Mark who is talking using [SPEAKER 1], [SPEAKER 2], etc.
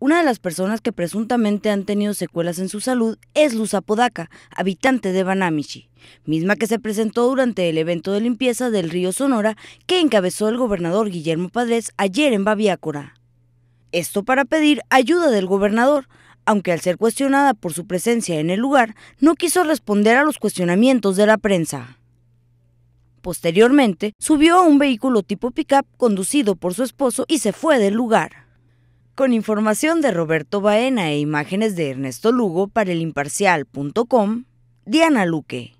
[SPEAKER 1] Una de las personas que presuntamente han tenido secuelas en su salud es Luz Apodaca, habitante de Banamichi, misma que se presentó durante el evento de limpieza del río Sonora que encabezó el gobernador Guillermo Padres ayer en Babiácora. Esto para pedir ayuda del gobernador, aunque al ser cuestionada por su presencia en el lugar, no quiso responder a los cuestionamientos de la prensa. Posteriormente, subió a un vehículo tipo pickup conducido por su esposo y se fue del lugar con información de Roberto Baena e imágenes de Ernesto Lugo para el imparcial.com, Diana Luque.